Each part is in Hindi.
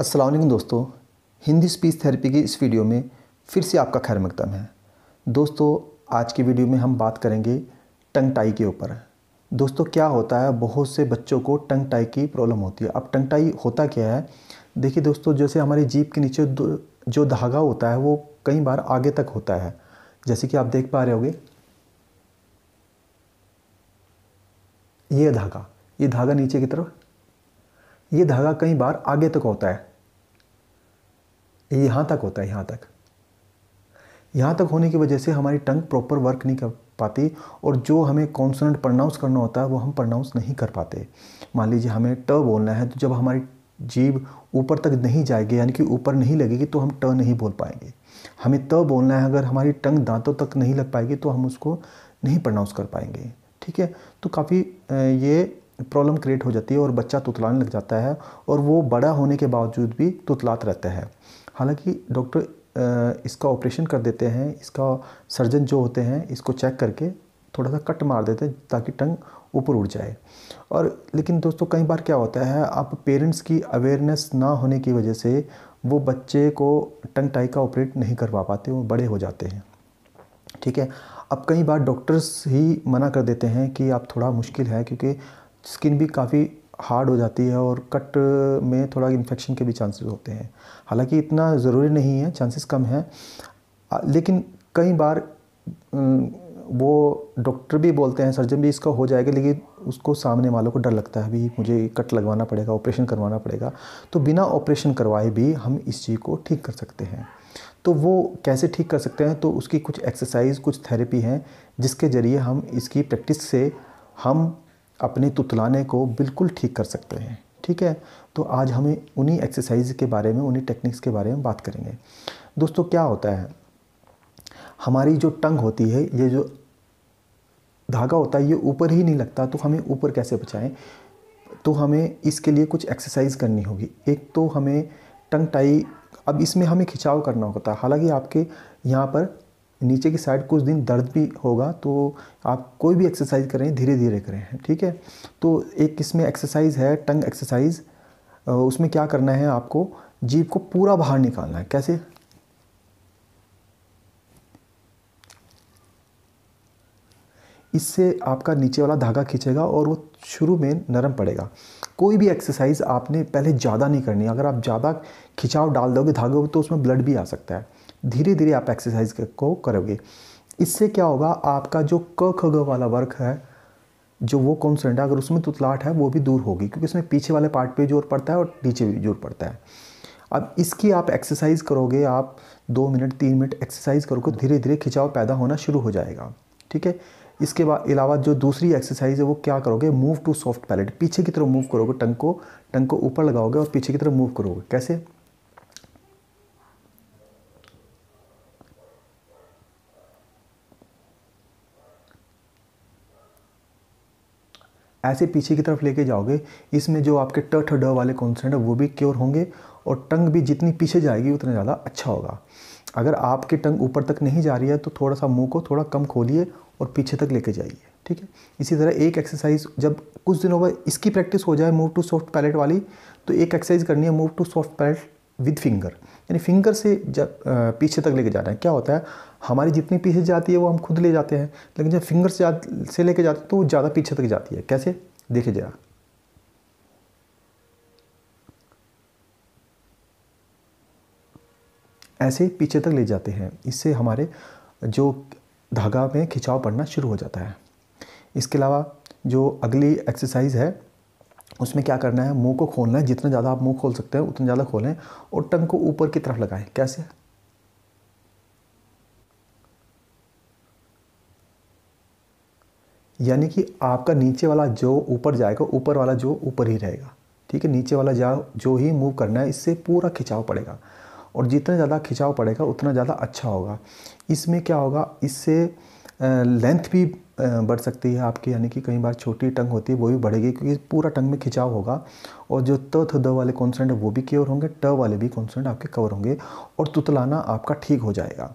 असलम दोस्तों हिंदी स्पीच थेरेपी की इस वीडियो में फिर से आपका खैर मकदम है दोस्तों आज की वीडियो में हम बात करेंगे टंग टाई के ऊपर दोस्तों क्या होता है बहुत से बच्चों को टंग टाई की प्रॉब्लम होती है अब टंग टाई होता क्या है देखिए दोस्तों जैसे हमारी जीप के नीचे जो धागा होता है वो कई बार आगे तक होता है जैसे कि आप देख पा रहे होगे ये धागा ये धागा नीचे की तरफ ये धागा कई बार आगे तक होता है ये यहाँ तक होता है यहाँ तक यहाँ तक होने की वजह से हमारी टंग प्रॉपर वर्क नहीं कर पाती और जो हमें कॉन्सोनेंट प्रनाउंस करना होता है वो हम प्रनाउंस नहीं कर पाते मान लीजिए हमें ट बोलना है तो जब हमारी जीभ ऊपर तक नहीं जाएगी यानी कि ऊपर नहीं लगेगी तो हम ट नहीं बोल पाएंगे हमें त बोलना है अगर हमारी टंग दांतों तक नहीं लग पाएगी तो हम उसको नहीं प्रनाउंस कर पाएंगे ठीक है तो काफ़ी ये प्रॉब्लम क्रिएट हो जाती है और बच्चा तुतलाने लग जाता है और वो बड़ा होने के बावजूद भी तुतलात रहता है हालांकि डॉक्टर इसका ऑपरेशन कर देते हैं इसका सर्जन जो होते हैं इसको चेक करके थोड़ा सा कट मार देते हैं ताकि टंग ऊपर उड़ जाए और लेकिन दोस्तों कई बार क्या होता है आप पेरेंट्स की अवेयरनेस ना होने की वजह से वो बच्चे को टंग टाई का ऑपरेट नहीं करवा पाते वो बड़े हो जाते हैं ठीक है अब कई बार डॉक्टर्स ही मना कर देते हैं कि आप थोड़ा मुश्किल है क्योंकि स्किन भी काफ़ी हार्ड हो जाती है और कट में थोड़ा इन्फेक्शन के भी चांसेस होते हैं हालांकि इतना ज़रूरी नहीं है चांसेस कम हैं लेकिन कई बार वो डॉक्टर भी बोलते हैं सर्जन भी इसका हो जाएगा लेकिन उसको सामने वालों को डर लगता है भी मुझे कट लगवाना पड़ेगा ऑपरेशन करवाना पड़ेगा तो बिना ऑपरेशन करवाए भी हम इस चीज़ को ठीक कर सकते हैं तो वो कैसे ठीक कर सकते हैं तो उसकी कुछ एक्सरसाइज कुछ थेरेपी हैं जिसके ज़रिए हम इसकी प्रैक्टिस से हम अपने तुतलाने को बिल्कुल ठीक कर सकते हैं ठीक है तो आज हमें उन्हीं एक्सरसाइज के बारे में उन्हीं टेक्निक्स के बारे में बात करेंगे दोस्तों क्या होता है हमारी जो टंग होती है ये जो धागा होता है ये ऊपर ही नहीं लगता तो हमें ऊपर कैसे बचाएं तो हमें इसके लिए कुछ एक्सरसाइज करनी होगी एक तो हमें टंग टाई अब इसमें हमें खिंचाव करना होता है हालांकि आपके यहाँ पर नीचे की साइड कुछ दिन दर्द भी होगा तो आप कोई भी एक्सरसाइज करें धीरे धीरे करें ठीक है तो एक इसमें एक्सरसाइज है टंग एक्सरसाइज उसमें क्या करना है आपको जीप को पूरा बाहर निकालना है कैसे इससे आपका नीचे वाला धागा खींचेगा और वो शुरू में नरम पड़ेगा कोई भी एक्सरसाइज आपने पहले ज़्यादा नहीं करनी अगर आप ज़्यादा खिंचाव डाल दोगे धागे तो उसमें ब्लड भी आ सकता है धीरे धीरे आप एक्सरसाइज को करोगे इससे क्या होगा आपका जो क ख ग वाला वर्क है जो वो कौन है अगर उसमें तुतलाहट है वो भी दूर होगी क्योंकि उसमें पीछे वाले पार्ट पे जोर पड़ता है और नीचे भी जोर पड़ता है अब इसकी आप एक्सरसाइज करोगे आप दो मिनट तीन मिनट एक्सरसाइज करोगे धीरे धीरे खिंचाव पैदा होना शुरू हो जाएगा ठीक है इसके अलावा जो दूसरी एक्सरसाइज है वो क्या करोगे मूव टू सॉफ्ट पैलेट पीछे की तरफ मूव करोगे टंग को टंग को ऊपर लगाओगे और पीछे की तरफ मूव करोगे कैसे ऐसे पीछे की तरफ लेके जाओगे इसमें जो आपके ट ठ ड वाले कॉन्सेंट है वो भी क्योर होंगे और टंग भी जितनी पीछे जाएगी उतना ज़्यादा अच्छा होगा अगर आपकी टंग ऊपर तक नहीं जा रही है तो थोड़ा सा मुंह को थोड़ा कम खोलिए और पीछे तक लेके जाइए ठीक है इसी तरह एक एक्सरसाइज जब कुछ दिनों बाद इसकी प्रैक्टिस हो जाए मूव टू सॉफ्ट पैलेट वाली तो एक एक्सरसाइज करनी है move to soft palate with finger यानी फिंगर से जब पीछे तक लेके जा रहे हैं क्या होता है हमारी जितनी पीछे जाती है वो हम खुद ले जाते हैं लेकिन जब फिंगर से से लेके जाते हैं तो वो ज़्यादा पीछे तक जाती है कैसे देखे जरा ऐसे पीछे तक ले जाते हैं इससे हमारे जो धागा में खिंचाव पड़ना शुरू हो जाता है इसके अलावा जो अगली एक्सरसाइज है उसमें क्या करना है मुंह को खोलना है जितना ज़्यादा आप मुंह खोल सकते हैं उतना ज़्यादा खोलें और टंग को ऊपर की तरफ लगाएं कैसे यानी कि आपका नीचे वाला जो ऊपर जाएगा ऊपर वाला जो ऊपर ही रहेगा ठीक है नीचे वाला जा जो ही मूव करना है इससे पूरा खिंचाव पड़ेगा और जितना ज़्यादा खिंचाव पड़ेगा उतना ज़्यादा अच्छा होगा इसमें क्या होगा इससे लेंथ भी बढ़ सकती है आपकी यानी कि कई बार छोटी टंग होती है वो भी बढ़ेगी क्योंकि पूरा टंग में खिंचाव होगा और जो त थ द वाले कॉन्सेंट है वो भी क्योर होंगे ट वाले भी कॉन्सेंट आपके कवर होंगे और तुतलाना आपका ठीक हो जाएगा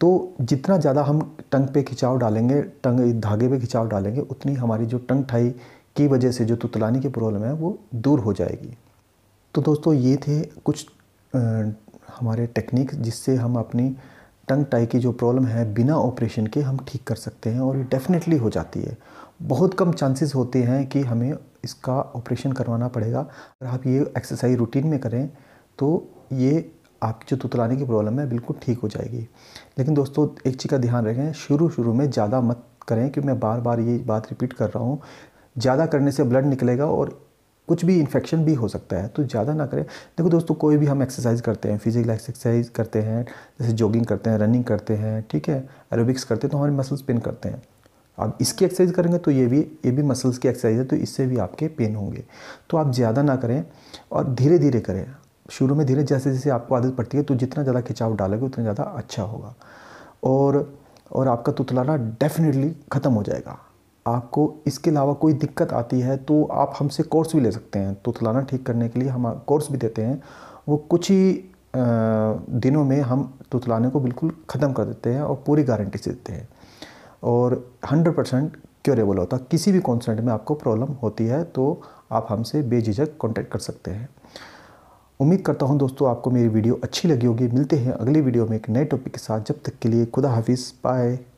तो जितना ज़्यादा हम टंग पे खिंचाव डालेंगे टंग धागे पे खिंचाव डालेंगे उतनी हमारी जो टंग ठाई की वजह से जो तुतलाने की प्रॉब्लम है वो दूर हो जाएगी तो दोस्तों ये थे कुछ आ, हमारे टेक्निक जिससे हम अपनी टंग टाई की जो प्रॉब्लम है बिना ऑपरेशन के हम ठीक कर सकते हैं और ये डेफिनेटली हो जाती है बहुत कम चांसेस होते हैं कि हमें इसका ऑपरेशन करवाना पड़ेगा अगर आप ये एक्सरसाइज रूटीन में करें तो ये आपकी जो तुतलाने की प्रॉब्लम है बिल्कुल ठीक हो जाएगी लेकिन दोस्तों एक चीज़ का ध्यान रखें शुरू शुरू में ज़्यादा मत करें क्योंकि मैं बार बार ये बात रिपीट कर रहा हूँ ज़्यादा करने से ब्लड निकलेगा और कुछ भी इन्फेक्शन भी हो सकता है तो ज़्यादा ना करें देखो दोस्तों कोई भी हम एक्सरसाइज करते हैं फिजिकल एक्सरसाइज करते हैं जैसे जॉगिंग करते हैं रनिंग करते हैं ठीक है एरोबिक्स करते हैं तो हमारे मसल्स पेन करते हैं अब इसकी एक्सरसाइज करेंगे तो ये भी ये भी मसल्स की एक्सरसाइज है तो इससे भी आपके पेन होंगे तो आप ज़्यादा ना करें और धीरे धीरे करें शुरू में धीरे जैसे जैसे आपको आदत पड़ती है तो जितना ज़्यादा खिंचाव डालोगे उतना ज़्यादा अच्छा होगा और और आपका तुतलाना डेफिनेटली ख़त्म हो जाएगा आपको इसके अलावा कोई दिक्कत आती है तो आप हमसे कोर्स भी ले सकते हैं तो तलाना ठीक करने के लिए हम कोर्स भी देते हैं वो कुछ ही दिनों में हम तुतलाने को बिल्कुल ख़त्म कर देते हैं और पूरी गारंटी से देते हैं और 100 परसेंट क्योरेबल होता किसी भी कॉन्सर्ट में आपको प्रॉब्लम होती है तो आप हमसे बेझिझक कॉन्टैक्ट कर सकते हैं उम्मीद करता हूँ दोस्तों आपको मेरी वीडियो अच्छी लगी होगी मिलते हैं अगली वीडियो में एक नए टॉपिक के साथ जब तक के लिए खुदा हाफिज़ बाय